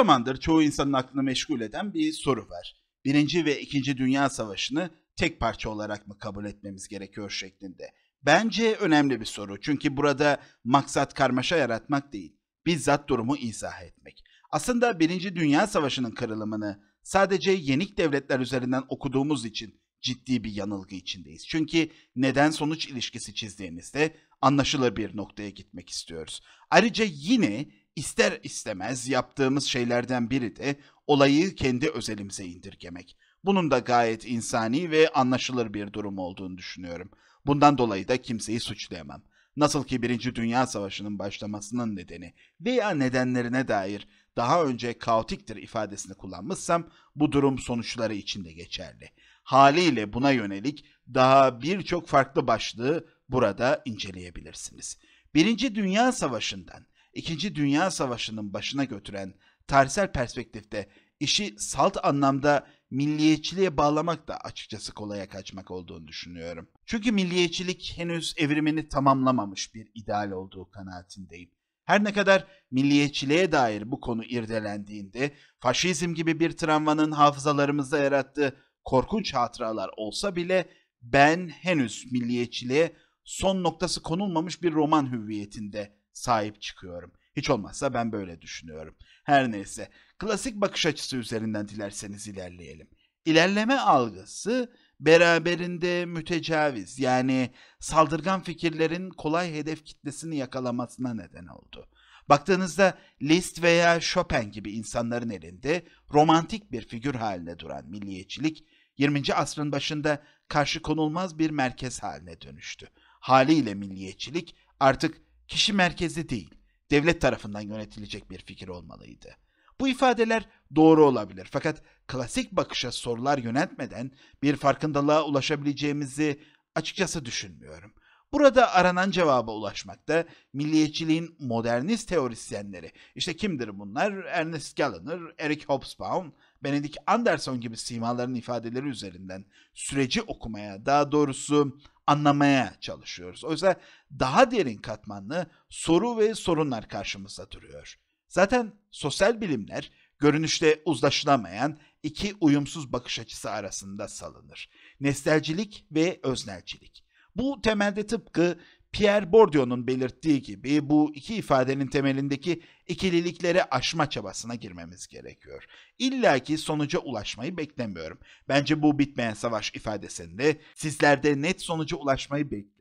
zamandır çoğu insanın aklını meşgul eden bir soru var. Birinci ve ikinci Dünya Savaşı'nı tek parça olarak mı kabul etmemiz gerekiyor şeklinde. Bence önemli bir soru çünkü burada maksat karmaşa yaratmak değil, bizzat durumu izah etmek. Aslında Birinci Dünya Savaşı'nın kırılımını sadece yenik devletler üzerinden okuduğumuz için ciddi bir yanılgı içindeyiz. Çünkü neden sonuç ilişkisi çizdiğimizde anlaşılır bir noktaya gitmek istiyoruz. Ayrıca yine ister istemez yaptığımız şeylerden biri de olayı kendi özelimize indirgemek. Bunun da gayet insani ve anlaşılır bir durum olduğunu düşünüyorum. Bundan dolayı da kimseyi suçlayamam. Nasıl ki Birinci Dünya Savaşı'nın başlamasının nedeni veya nedenlerine dair daha önce kaotiktir ifadesini kullanmışsam bu durum sonuçları için de geçerli. Haliyle buna yönelik daha birçok farklı başlığı burada inceleyebilirsiniz. Birinci Dünya Savaşı'ndan İkinci Dünya Savaşı'nın başına götüren tarihsel perspektifte işi salt anlamda milliyetçiliğe bağlamak da açıkçası kolaya kaçmak olduğunu düşünüyorum. Çünkü milliyetçilik henüz evrimini tamamlamamış bir ideal olduğu kanaatindeyim. Her ne kadar milliyetçiliğe dair bu konu irdelendiğinde faşizm gibi bir travmanın hafızalarımızda yarattığı korkunç hatıralar olsa bile ben henüz milliyetçiliğe son noktası konulmamış bir roman hüviyetinde sahip çıkıyorum. Hiç olmazsa ben böyle düşünüyorum. Her neyse, klasik bakış açısı üzerinden dilerseniz ilerleyelim. İlerleme algısı beraberinde mütecaviz yani saldırgan fikirlerin kolay hedef kitlesini yakalamasına neden oldu. Baktığınızda Liszt veya Chopin gibi insanların elinde romantik bir figür haline duran milliyetçilik 20. asrın başında karşı konulmaz bir merkez haline dönüştü. Haliyle milliyetçilik artık kişi merkezli değil, devlet tarafından yönetilecek bir fikir olmalıydı. Bu ifadeler doğru olabilir fakat klasik bakışa sorular yöneltmeden bir farkındalığa ulaşabileceğimizi açıkçası düşünmüyorum. Burada aranan cevaba ulaşmakta milliyetçiliğin modernist teorisyenleri, işte kimdir bunlar? Ernest Gallagher, Eric Hobsbawm, Benedict Anderson gibi simaların ifadeleri üzerinden süreci okumaya, daha doğrusu anlamaya çalışıyoruz. O yüzden daha derin katmanlı soru ve sorunlar karşımızda duruyor. Zaten sosyal bilimler görünüşte uzlaşılamayan iki uyumsuz bakış açısı arasında salınır. Nesnelcilik ve öznelcilik. Bu temelde tıpkı Pierre Bourdieu'nun belirttiği gibi bu iki ifadenin temelindeki ikililikleri aşma çabasına girmemiz gerekiyor. İlla ki sonuca ulaşmayı beklemiyorum. Bence bu bitmeyen savaş ifadesinde sizlerde net sonuca ulaşmayı beklemeyin.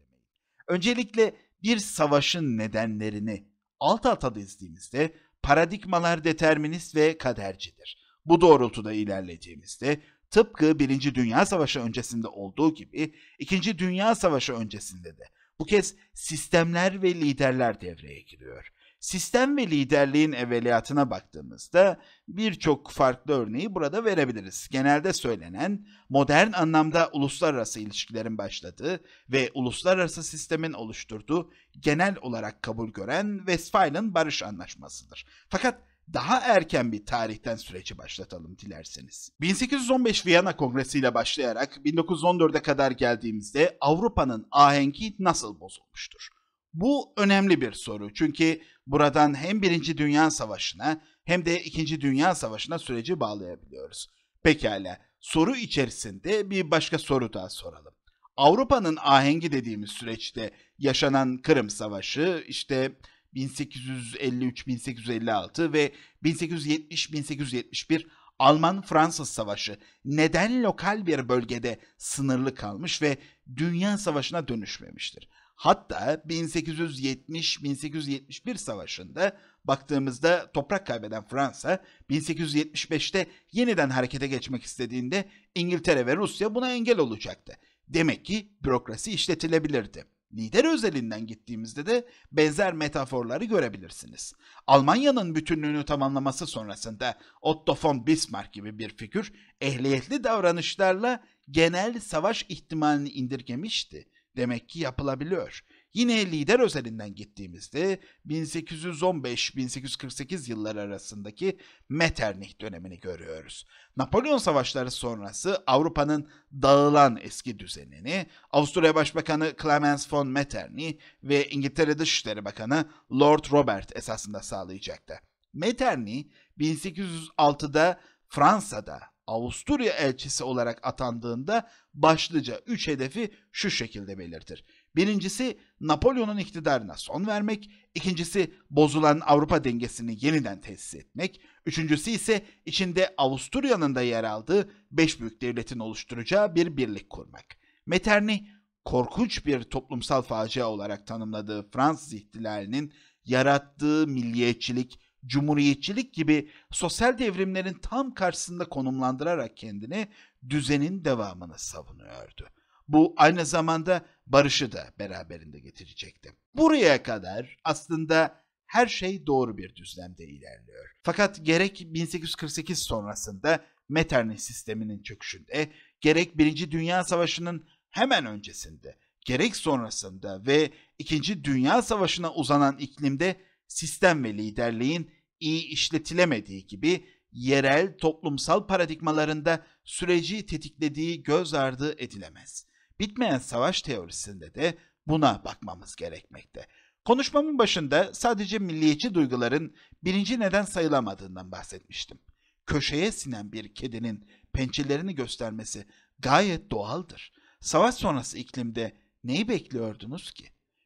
Öncelikle bir savaşın nedenlerini alt alta dizdiğimizde paradigmalar determinist ve kadercidir. Bu doğrultuda ilerlediğimizde tıpkı Birinci Dünya Savaşı öncesinde olduğu gibi İkinci Dünya Savaşı öncesinde de bu kez sistemler ve liderler devreye giriyor. Sistem ve liderliğin evveliyatına baktığımızda birçok farklı örneği burada verebiliriz. Genelde söylenen modern anlamda uluslararası ilişkilerin başladığı ve uluslararası sistemin oluşturduğu genel olarak kabul gören Westphalen Barış Anlaşması'dır. Fakat daha erken bir tarihten süreci başlatalım dilerseniz. 1815 Viyana Kongresi ile başlayarak 1914'e kadar geldiğimizde Avrupa'nın ahengi nasıl bozulmuştur? Bu önemli bir soru çünkü buradan hem 1. Dünya Savaşı'na hem de 2. Dünya Savaşı'na süreci bağlayabiliyoruz. Pekala, soru içerisinde bir başka soru daha soralım. Avrupa'nın ahengi dediğimiz süreçte yaşanan Kırım Savaşı, işte 1853-1856 ve 1870-1871 Alman-Fransız Savaşı neden lokal bir bölgede sınırlı kalmış ve Dünya Savaşı'na dönüşmemiştir? Hatta 1870-1871 savaşında baktığımızda toprak kaybeden Fransa 1875'te yeniden harekete geçmek istediğinde İngiltere ve Rusya buna engel olacaktı. Demek ki bürokrasi işletilebilirdi lider özelinden gittiğimizde de benzer metaforları görebilirsiniz. Almanya'nın bütünlüğünü tamamlaması sonrasında Otto von Bismarck gibi bir figür ehliyetli davranışlarla genel savaş ihtimalini indirgemişti. Demek ki yapılabiliyor. Yine lider özelinden gittiğimizde 1815-1848 yılları arasındaki Metternich dönemini görüyoruz. Napolyon savaşları sonrası Avrupa'nın dağılan eski düzenini Avusturya Başbakanı Clemens von Metternich ve İngiltere Dışişleri Bakanı Lord Robert esasında sağlayacaktı. Metternich 1806'da Fransa'da Avusturya elçisi olarak atandığında başlıca üç hedefi şu şekilde belirtir. Birincisi Napolyon'un iktidarına son vermek, ikincisi bozulan Avrupa dengesini yeniden tesis etmek, üçüncüsü ise içinde Avusturya'nın da yer aldığı beş büyük devletin oluşturacağı bir birlik kurmak. Metternich korkunç bir toplumsal facia olarak tanımladığı Fransız ihtilalinin yarattığı milliyetçilik, cumhuriyetçilik gibi sosyal devrimlerin tam karşısında konumlandırarak kendini düzenin devamını savunuyordu bu aynı zamanda barışı da beraberinde getirecekti. Buraya kadar aslında her şey doğru bir düzlemde ilerliyor. Fakat gerek 1848 sonrasında Metternich sisteminin çöküşünde, gerek Birinci Dünya Savaşı'nın hemen öncesinde, gerek sonrasında ve İkinci Dünya Savaşı'na uzanan iklimde sistem ve liderliğin iyi işletilemediği gibi yerel toplumsal paradigmalarında süreci tetiklediği göz ardı edilemez bitmeyen savaş teorisinde de buna bakmamız gerekmekte. Konuşmamın başında sadece milliyetçi duyguların birinci neden sayılamadığından bahsetmiştim. Köşeye sinen bir kedinin pençelerini göstermesi gayet doğaldır. Savaş sonrası iklimde neyi bekliyordunuz ki?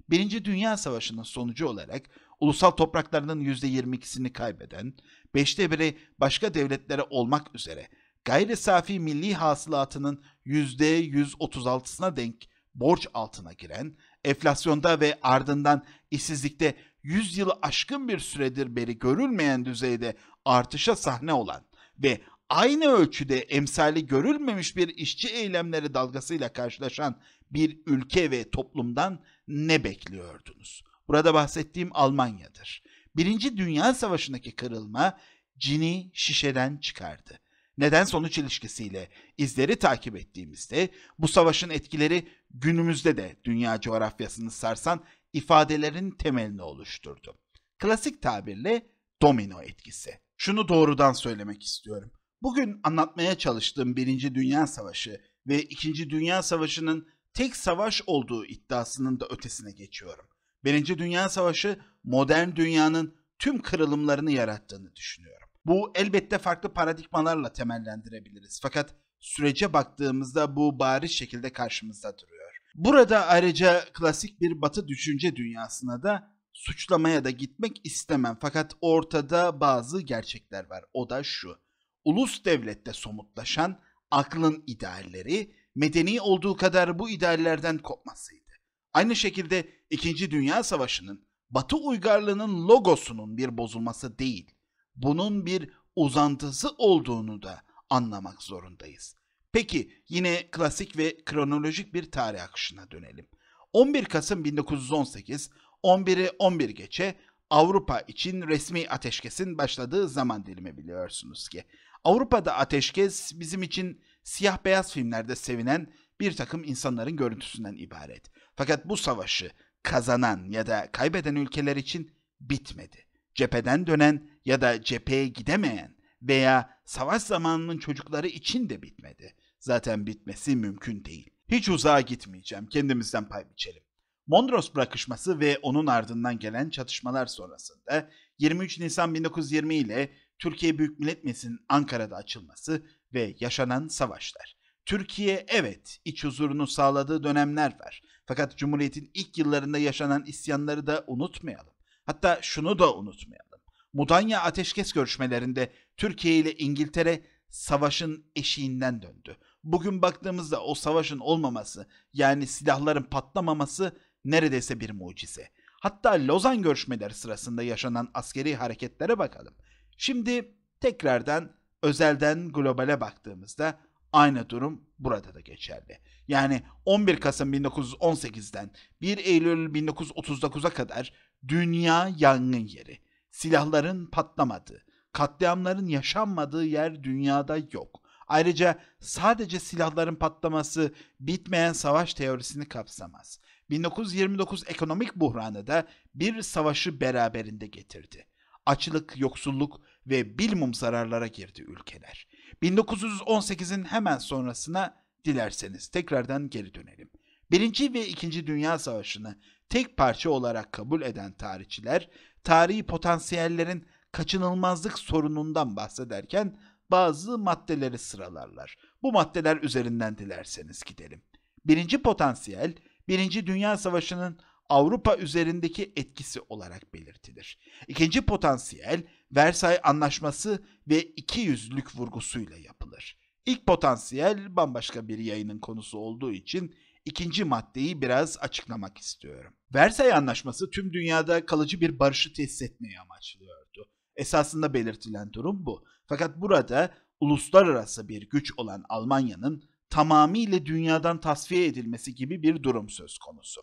Birinci Dünya Savaşı'nın sonucu olarak ulusal topraklarının %22'sini kaybeden, beşte biri başka devletlere olmak üzere gayri safi milli hasılatının %136'sına denk borç altına giren, enflasyonda ve ardından işsizlikte 100 yılı aşkın bir süredir beri görülmeyen düzeyde artışa sahne olan ve aynı ölçüde emsali görülmemiş bir işçi eylemleri dalgasıyla karşılaşan bir ülke ve toplumdan ne bekliyordunuz? Burada bahsettiğim Almanya'dır. Birinci Dünya Savaşı'ndaki kırılma cini şişeden çıkardı neden sonuç ilişkisiyle izleri takip ettiğimizde bu savaşın etkileri günümüzde de dünya coğrafyasını sarsan ifadelerin temelini oluşturdu. Klasik tabirle domino etkisi. Şunu doğrudan söylemek istiyorum. Bugün anlatmaya çalıştığım Birinci Dünya Savaşı ve İkinci Dünya Savaşı'nın tek savaş olduğu iddiasının da ötesine geçiyorum. Birinci Dünya Savaşı modern dünyanın tüm kırılımlarını yarattığını düşünüyorum. Bu elbette farklı paradigmalarla temellendirebiliriz. Fakat sürece baktığımızda bu bariz şekilde karşımızda duruyor. Burada ayrıca klasik bir batı düşünce dünyasına da suçlamaya da gitmek istemem. Fakat ortada bazı gerçekler var. O da şu. Ulus devlette somutlaşan aklın idealleri medeni olduğu kadar bu ideallerden kopmasıydı. Aynı şekilde 2. Dünya Savaşı'nın Batı uygarlığının logosunun bir bozulması değil, bunun bir uzantısı olduğunu da anlamak zorundayız. Peki yine klasik ve kronolojik bir tarih akışına dönelim. 11 Kasım 1918, 11'i 11 geçe Avrupa için resmi ateşkesin başladığı zaman dilimi biliyorsunuz ki. Avrupa'da ateşkes bizim için siyah beyaz filmlerde sevinen bir takım insanların görüntüsünden ibaret. Fakat bu savaşı kazanan ya da kaybeden ülkeler için bitmedi cepheden dönen ya da cepheye gidemeyen veya savaş zamanının çocukları için de bitmedi. Zaten bitmesi mümkün değil. Hiç uzağa gitmeyeceğim. Kendimizden pay biçelim. Mondros bırakışması ve onun ardından gelen çatışmalar sonrasında 23 Nisan 1920 ile Türkiye Büyük Millet Meclisi'nin Ankara'da açılması ve yaşanan savaşlar. Türkiye evet iç huzurunu sağladığı dönemler var. Fakat Cumhuriyet'in ilk yıllarında yaşanan isyanları da unutmayalım. Hatta şunu da unutmayalım. Mudanya ateşkes görüşmelerinde Türkiye ile İngiltere savaşın eşiğinden döndü. Bugün baktığımızda o savaşın olmaması yani silahların patlamaması neredeyse bir mucize. Hatta Lozan görüşmeleri sırasında yaşanan askeri hareketlere bakalım. Şimdi tekrardan özelden globale baktığımızda Aynı durum burada da geçerli. Yani 11 Kasım 1918'den 1 Eylül 1939'a kadar dünya yangın yeri. Silahların patlamadığı, katliamların yaşanmadığı yer dünyada yok. Ayrıca sadece silahların patlaması bitmeyen savaş teorisini kapsamaz. 1929 ekonomik buhranı da bir savaşı beraberinde getirdi. Açlık, yoksulluk ve bilmum zararlara girdi ülkeler. 1918'in hemen sonrasına dilerseniz tekrardan geri dönelim. Birinci ve İkinci Dünya Savaşı'nı tek parça olarak kabul eden tarihçiler, tarihi potansiyellerin kaçınılmazlık sorunundan bahsederken bazı maddeleri sıralarlar. Bu maddeler üzerinden dilerseniz gidelim. Birinci potansiyel, Birinci Dünya Savaşı'nın Avrupa üzerindeki etkisi olarak belirtilir. İkinci potansiyel Versay Anlaşması ve iki yüzlülük vurgusuyla yapılır. İlk potansiyel bambaşka bir yayının konusu olduğu için ikinci maddeyi biraz açıklamak istiyorum. Versay Anlaşması tüm dünyada kalıcı bir barışı tesis etmeyi amaçlıyordu. Esasında belirtilen durum bu. Fakat burada uluslararası bir güç olan Almanya'nın tamamıyla dünyadan tasfiye edilmesi gibi bir durum söz konusu.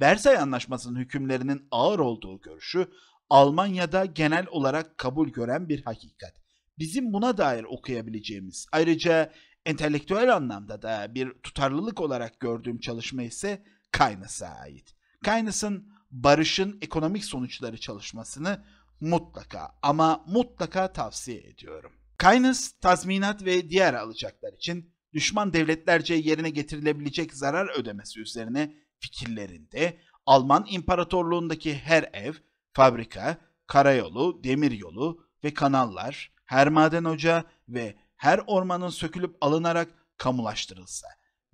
Versay Anlaşması'nın hükümlerinin ağır olduğu görüşü Almanya'da genel olarak kabul gören bir hakikat. Bizim buna dair okuyabileceğimiz ayrıca entelektüel anlamda da bir tutarlılık olarak gördüğüm çalışma ise Keynes'e ait. Keynes'in barışın ekonomik sonuçları çalışmasını mutlaka ama mutlaka tavsiye ediyorum. Keynes tazminat ve diğer alacaklar için düşman devletlerce yerine getirilebilecek zarar ödemesi üzerine fikirlerinde Alman İmparatorluğundaki her ev, fabrika, karayolu, demiryolu ve kanallar her maden ocağı ve her ormanın sökülüp alınarak kamulaştırılsa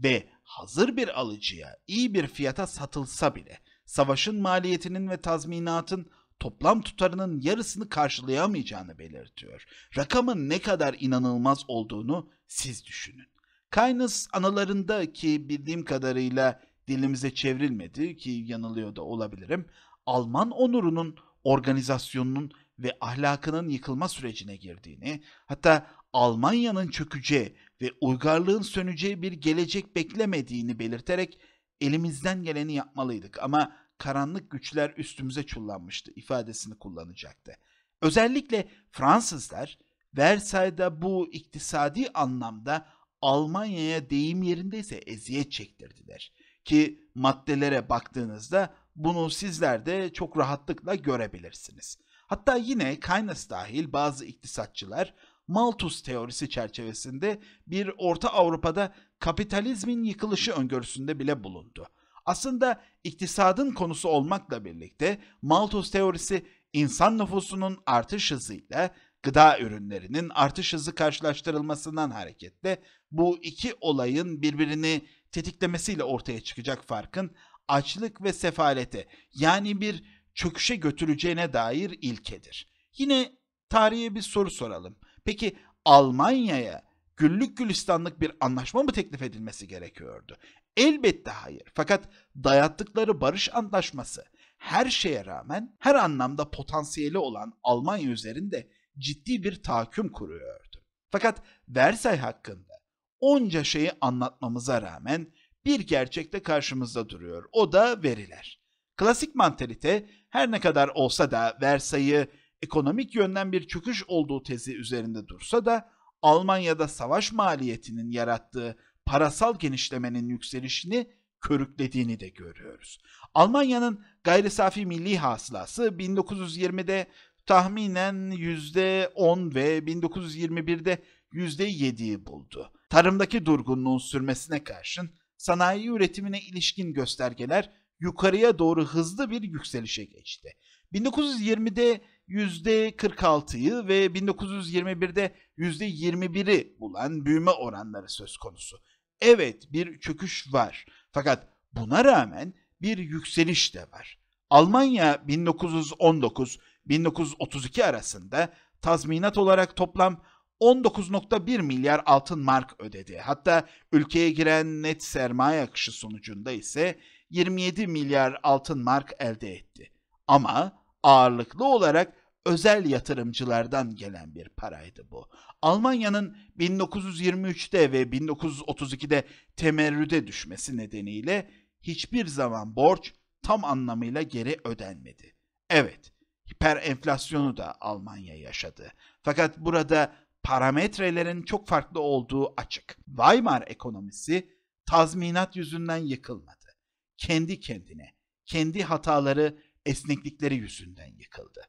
ve hazır bir alıcıya iyi bir fiyata satılsa bile savaşın maliyetinin ve tazminatın toplam tutarının yarısını karşılayamayacağını belirtiyor. Rakamın ne kadar inanılmaz olduğunu siz düşünün. Keynes analarında ki bildiğim kadarıyla dilimize çevrilmedi ki yanılıyor da olabilirim. Alman onurunun, organizasyonunun ve ahlakının yıkılma sürecine girdiğini, hatta Almanya'nın çökeceği ve uygarlığın söneceği bir gelecek beklemediğini belirterek elimizden geleni yapmalıydık ama karanlık güçler üstümüze çullanmıştı ifadesini kullanacaktı. Özellikle Fransızlar Versay'da bu iktisadi anlamda Almanya'ya deyim yerindeyse eziyet çektirdiler ki maddelere baktığınızda bunu sizler de çok rahatlıkla görebilirsiniz. Hatta yine Keynes dahil bazı iktisatçılar Malthus teorisi çerçevesinde bir Orta Avrupa'da kapitalizmin yıkılışı öngörüsünde bile bulundu. Aslında iktisadın konusu olmakla birlikte Malthus teorisi insan nüfusunun artış hızıyla gıda ürünlerinin artış hızı karşılaştırılmasından hareketle bu iki olayın birbirini tetiklemesiyle ortaya çıkacak farkın açlık ve sefalete yani bir çöküşe götüreceğine dair ilkedir. Yine tarihe bir soru soralım. Peki Almanya'ya güllük gülistanlık bir anlaşma mı teklif edilmesi gerekiyordu? Elbette hayır. Fakat dayattıkları barış anlaşması her şeye rağmen her anlamda potansiyeli olan Almanya üzerinde ciddi bir tahakküm kuruyordu. Fakat Versay hakkında onca şeyi anlatmamıza rağmen bir gerçekte karşımızda duruyor. O da veriler. Klasik mantalite her ne kadar olsa da Versay'ı ekonomik yönden bir çöküş olduğu tezi üzerinde dursa da Almanya'da savaş maliyetinin yarattığı parasal genişlemenin yükselişini körüklediğini de görüyoruz. Almanya'nın gayri safi milli hasılası 1920'de tahminen %10 ve 1921'de %7'yi buldu. Tarımdaki durgunluğun sürmesine karşın sanayi üretimine ilişkin göstergeler yukarıya doğru hızlı bir yükselişe geçti. 1920'de %46'yı ve 1921'de %21'i bulan büyüme oranları söz konusu. Evet bir çöküş var fakat buna rağmen bir yükseliş de var. Almanya 1919-1932 arasında tazminat olarak toplam 19.1 milyar altın mark ödedi. Hatta ülkeye giren net sermaye akışı sonucunda ise 27 milyar altın mark elde etti. Ama ağırlıklı olarak özel yatırımcılardan gelen bir paraydı bu. Almanya'nın 1923'te ve 1932'de temerrüde düşmesi nedeniyle hiçbir zaman borç tam anlamıyla geri ödenmedi. Evet, hiper enflasyonu da Almanya yaşadı. Fakat burada parametrelerin çok farklı olduğu açık. Weimar ekonomisi tazminat yüzünden yıkılmadı. Kendi kendine, kendi hataları, esneklikleri yüzünden yıkıldı.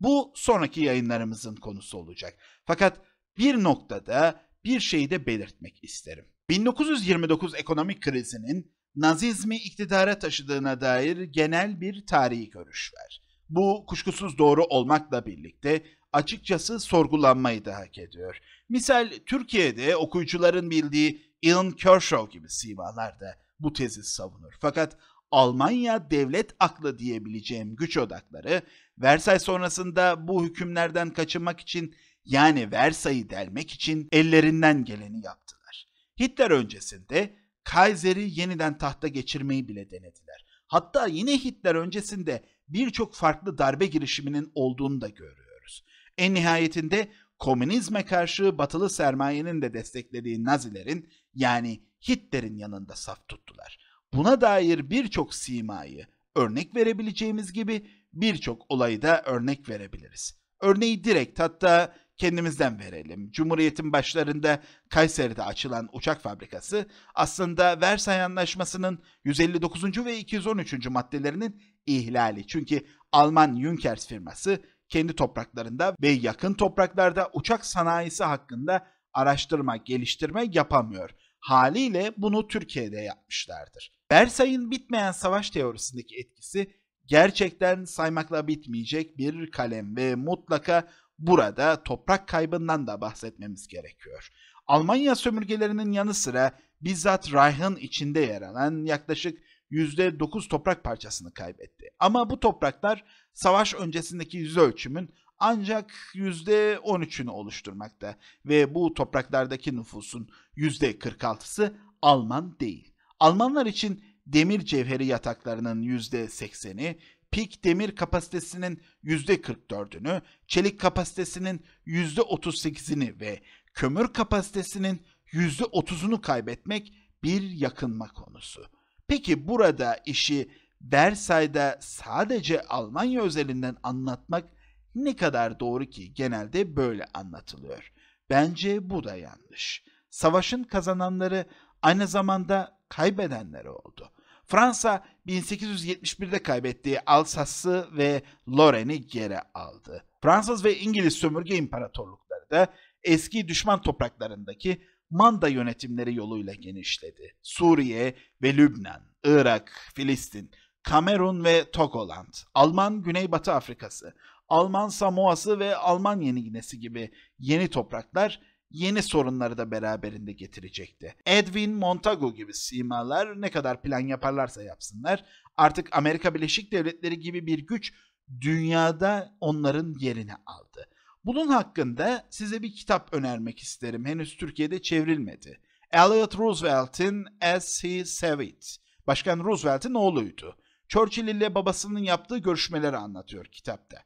Bu sonraki yayınlarımızın konusu olacak. Fakat bir noktada bir şeyi de belirtmek isterim. 1929 ekonomik krizinin Nazizmi iktidara taşıdığına dair genel bir tarihi görüş var. Bu kuşkusuz doğru olmakla birlikte açıkçası sorgulanmayı da hak ediyor. Misal Türkiye'de okuyucuların bildiği Ian Kershaw gibi simalar da bu tezi savunur. Fakat Almanya devlet aklı diyebileceğim güç odakları Versay sonrasında bu hükümlerden kaçınmak için yani Versay'ı delmek için ellerinden geleni yaptılar. Hitler öncesinde Kaiser'i yeniden tahta geçirmeyi bile denediler. Hatta yine Hitler öncesinde birçok farklı darbe girişiminin olduğunu da görüyoruz. En nihayetinde komünizme karşı batılı sermayenin de desteklediği Nazilerin yani Hitler'in yanında saf tuttular. Buna dair birçok simayı örnek verebileceğimiz gibi birçok olayı da örnek verebiliriz. Örneği direkt hatta kendimizden verelim. Cumhuriyet'in başlarında Kayseri'de açılan uçak fabrikası aslında Versay Anlaşması'nın 159. ve 213. maddelerinin ihlali. Çünkü Alman Junkers firması kendi topraklarında ve yakın topraklarda uçak sanayisi hakkında araştırma, geliştirme yapamıyor. Haliyle bunu Türkiye'de yapmışlardır. Versay'ın bitmeyen savaş teorisindeki etkisi gerçekten saymakla bitmeyecek bir kalem ve mutlaka burada toprak kaybından da bahsetmemiz gerekiyor. Almanya sömürgelerinin yanı sıra bizzat Reich'ın içinde yer alan yaklaşık %9 toprak parçasını kaybetti. Ama bu topraklar savaş öncesindeki yüz ölçümün ancak %13'ünü oluşturmakta ve bu topraklardaki nüfusun %46'sı Alman değil. Almanlar için demir cevheri yataklarının %80'i, pik demir kapasitesinin %44'ünü, çelik kapasitesinin %38'ini ve kömür kapasitesinin %30'unu kaybetmek bir yakınma konusu. Peki burada işi Versay'da sadece Almanya özelinden anlatmak ne kadar doğru ki genelde böyle anlatılıyor. Bence bu da yanlış. Savaşın kazananları aynı zamanda kaybedenleri oldu. Fransa 1871'de kaybettiği Alsas'ı ve Lorraine'i geri aldı. Fransız ve İngiliz sömürge imparatorlukları da eski düşman topraklarındaki manda yönetimleri yoluyla genişledi. Suriye ve Lübnan, Irak, Filistin, Kamerun ve Togoland, Alman Güneybatı Afrikası, Alman Samoa'sı ve Alman Yeni Ginesi gibi yeni topraklar yeni sorunları da beraberinde getirecekti. Edwin Montagu gibi simalar ne kadar plan yaparlarsa yapsınlar artık Amerika Birleşik Devletleri gibi bir güç dünyada onların yerini aldı. Bunun hakkında size bir kitap önermek isterim. Henüz Türkiye'de çevrilmedi. Elliot Roosevelt'in As He Saw It. Başkan Roosevelt'in oğluydu. Churchill ile babasının yaptığı görüşmeleri anlatıyor kitapta.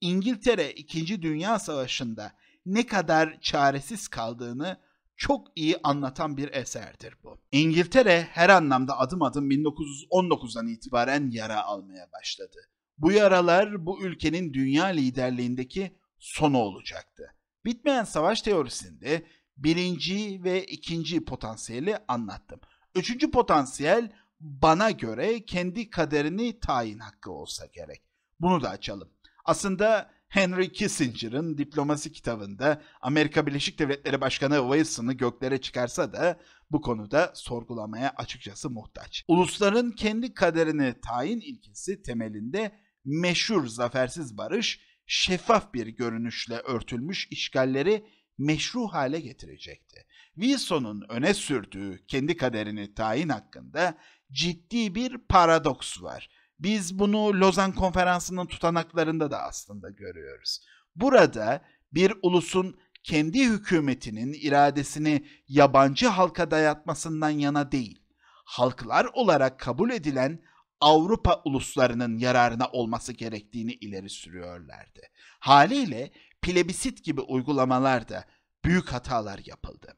İngiltere 2. Dünya Savaşı'nda ne kadar çaresiz kaldığını çok iyi anlatan bir eserdir bu. İngiltere her anlamda adım adım 1919'dan itibaren yara almaya başladı. Bu yaralar bu ülkenin dünya liderliğindeki sonu olacaktı. Bitmeyen savaş teorisinde birinci ve ikinci potansiyeli anlattım. Üçüncü potansiyel bana göre kendi kaderini tayin hakkı olsa gerek. Bunu da açalım. Aslında Henry Kissinger'ın diplomasi kitabında Amerika Birleşik Devletleri Başkanı Wilson'ı göklere çıkarsa da bu konuda sorgulamaya açıkçası muhtaç. Ulusların kendi kaderini tayin ilkesi temelinde meşhur zafersiz barış şeffaf bir görünüşle örtülmüş işgalleri meşru hale getirecekti. Wilson'un öne sürdüğü kendi kaderini tayin hakkında ciddi bir paradoks var. Biz bunu Lozan Konferansı'nın tutanaklarında da aslında görüyoruz. Burada bir ulusun kendi hükümetinin iradesini yabancı halka dayatmasından yana değil, halklar olarak kabul edilen Avrupa uluslarının yararına olması gerektiğini ileri sürüyorlardı. Haliyle plebisit gibi uygulamalarda büyük hatalar yapıldı.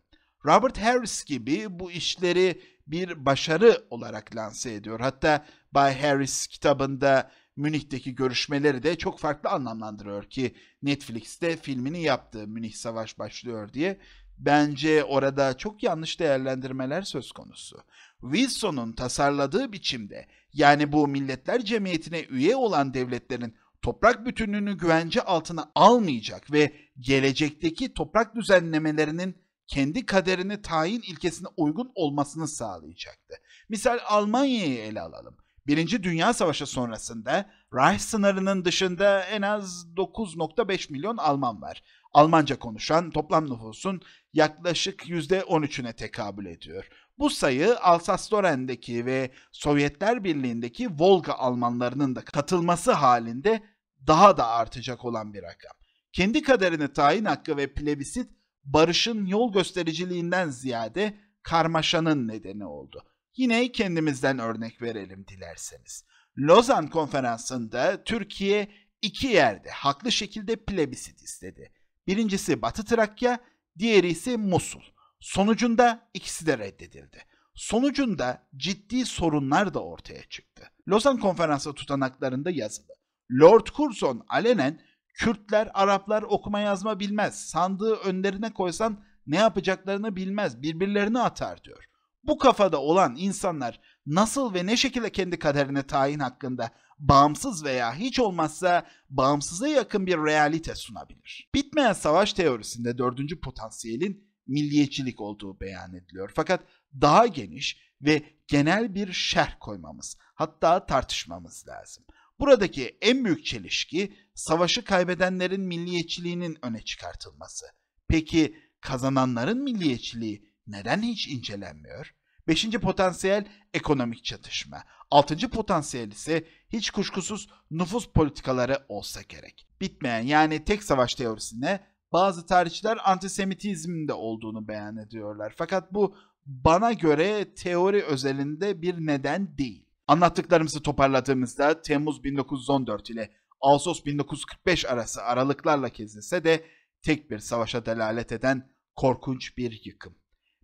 Robert Harris gibi bu işleri bir başarı olarak lanse ediyor. Hatta Bay Harris kitabında Münih'teki görüşmeleri de çok farklı anlamlandırıyor ki Netflix'te filmini yaptı Münih Savaş başlıyor diye. Bence orada çok yanlış değerlendirmeler söz konusu. Wilson'un tasarladığı biçimde yani bu milletler cemiyetine üye olan devletlerin toprak bütünlüğünü güvence altına almayacak ve gelecekteki toprak düzenlemelerinin kendi kaderini tayin ilkesine uygun olmasını sağlayacaktı. Misal Almanya'yı ele alalım. Birinci Dünya Savaşı sonrasında Reich sınırının dışında en az 9.5 milyon Alman var. Almanca konuşan toplam nüfusun yaklaşık %13'üne tekabül ediyor. Bu sayı Alsace-Lorraine'deki ve Sovyetler Birliği'ndeki Volga Almanlarının da katılması halinde daha da artacak olan bir rakam. Kendi kaderini tayin hakkı ve plebisit barışın yol göstericiliğinden ziyade karmaşanın nedeni oldu. Yine kendimizden örnek verelim dilerseniz. Lozan konferansında Türkiye iki yerde haklı şekilde plebisit istedi. Birincisi Batı Trakya, diğeri ise Musul. Sonucunda ikisi de reddedildi. Sonucunda ciddi sorunlar da ortaya çıktı. Lozan Konferansı tutanaklarında yazılı. Lord Curzon alenen Kürtler, Araplar okuma yazma bilmez. Sandığı önlerine koysan ne yapacaklarını bilmez. Birbirlerini atar diyor. Bu kafada olan insanlar nasıl ve ne şekilde kendi kaderine tayin hakkında bağımsız veya hiç olmazsa bağımsıza yakın bir realite sunabilir? Bitmeyen savaş teorisinde dördüncü potansiyelin milliyetçilik olduğu beyan ediliyor. Fakat daha geniş ve genel bir şerh koymamız, hatta tartışmamız lazım. Buradaki en büyük çelişki savaşı kaybedenlerin milliyetçiliğinin öne çıkartılması. Peki kazananların milliyetçiliği neden hiç incelenmiyor? Beşinci potansiyel ekonomik çatışma. Altıncı potansiyel ise hiç kuşkusuz nüfus politikaları olsa gerek. Bitmeyen yani tek savaş teorisine bazı tarihçiler antisemitizmin de olduğunu beyan ediyorlar. Fakat bu bana göre teori özelinde bir neden değil. Anlattıklarımızı toparladığımızda Temmuz 1914 ile Ağustos 1945 arası aralıklarla kezilse de tek bir savaşa delalet eden korkunç bir yıkım.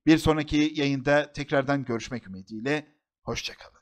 Bir sonraki yayında tekrardan görüşmek ümidiyle, hoşçakalın.